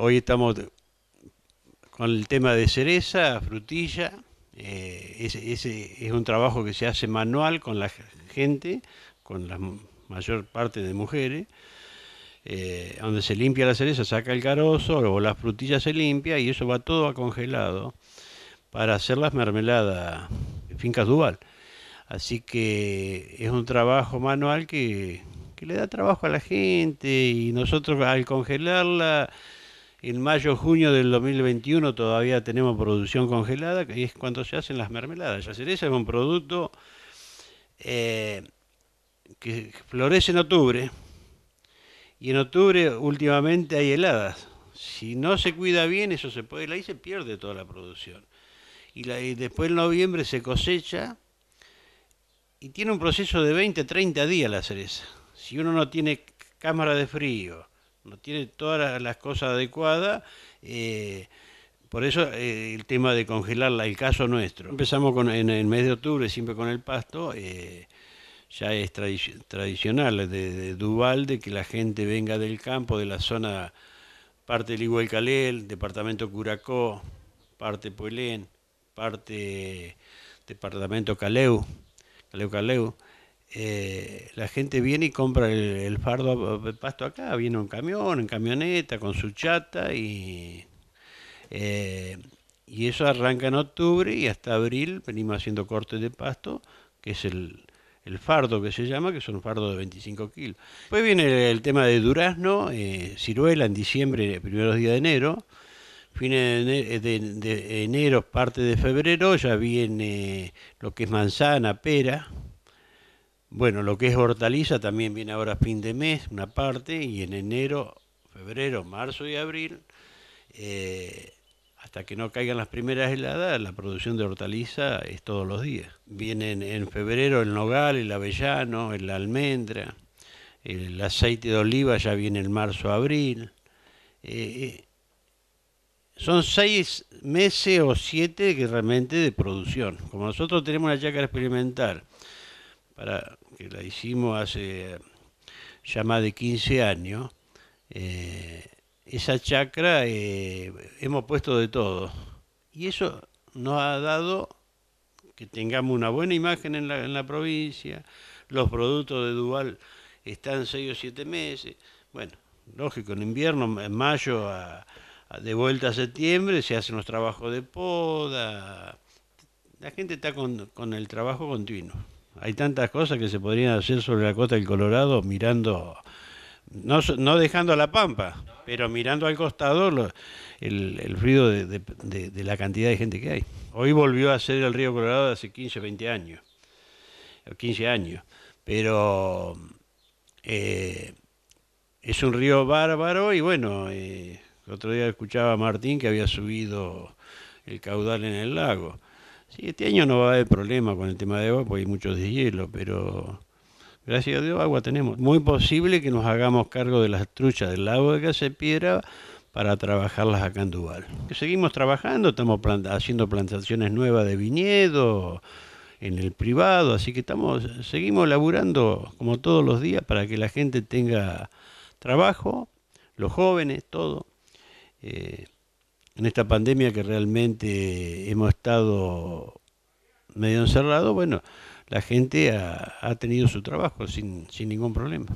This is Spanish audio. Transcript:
hoy estamos con el tema de cereza, frutilla. Eh, ese, es un trabajo que se hace manual con la gente, con la mayor parte de mujeres, eh, donde se limpia la cereza, saca el carozo o las frutillas se limpia y eso va todo a congelado para hacer las mermeladas fincas dual. Así que es un trabajo manual que, que le da trabajo a la gente y nosotros al congelarla en mayo, junio del 2021 todavía tenemos producción congelada, que es cuando se hacen las mermeladas. La cereza es un producto eh, que florece en octubre y en octubre últimamente hay heladas. Si no se cuida bien, eso se puede, ahí se pierde toda la producción. Y, y después en noviembre se cosecha y tiene un proceso de 20, 30 días la cereza. Si uno no tiene cámara de frío, no tiene todas las cosas adecuadas. Eh, por eso eh, el tema de congelarla, el caso nuestro. Empezamos en el mes de octubre, siempre con el pasto. Eh, ya es tradicional de, de, Duval de que la gente venga del campo, de la zona, parte del Calel, departamento Curacó, parte Puelén, parte departamento Caleu, Caleu Caleu, eh, la gente viene y compra el, fardo de eh, pasto acá, viene en camión, en camioneta, con su chata y, eh, y eso arranca en octubre y hasta abril venimos haciendo cortes de pasto, que es el, fardo que se llama, que son fardos de 25 kilos. Después viene el tema de durazno, ciruela en diciembre, primeros días de enero, fines de enero, parte de febrero, ya viene lo que es manzana, pera, bueno, lo que es hortaliza también viene ahora a fin de mes, una parte, y en enero, febrero, marzo y abril, eh, hasta que no caigan las primeras heladas, la producción de hortaliza es todos los días. Vienen en febrero el nogal, el avellano, la almendra, el aceite de oliva ya viene en marzo, abril. Eh, eh, son seis meses o siete que realmente de producción. Como nosotros tenemos la chácara experimental, para, que la hicimos hace ya más de 15 años, eh, esa chacra eh, hemos puesto de todo. Y eso nos ha dado que tengamos una buena imagen en la, provincia, los productos de Duval están seis o 7 meses. Bueno, lógico, en invierno, en mayo, de vuelta a septiembre, se hacen los trabajos de poda. La gente está con el trabajo continuo. Hay tantas cosas que se podrían hacer sobre la costa del Colorado mirando, no, dejando a la pampa, pero mirando al costado el, el, ruido de, la cantidad de gente que hay. Hoy volvió a ser el río Colorado hace 15, 20 años, 15 años, pero eh, es un río bárbaro y bueno, eh, otro día escuchaba a Martín que había subido el caudal en el lago. Sí, este año no va a haber problema con el tema de agua porque hay mucho deshielo, pero gracias a Dios agua tenemos. Muy posible que nos hagamos cargo de las truchas del lago de Casepiedra para trabajarlas acá en Duval. Seguimos trabajando, estamos haciendo plantaciones nuevas de viñedo en el privado, así que estamos seguimos laburando como todos los días para que la gente tenga trabajo, los jóvenes, todo. Eh, en esta pandemia que realmente hemos estado medio encerrados, bueno, la gente ha, tenido su trabajo sin ningún problema.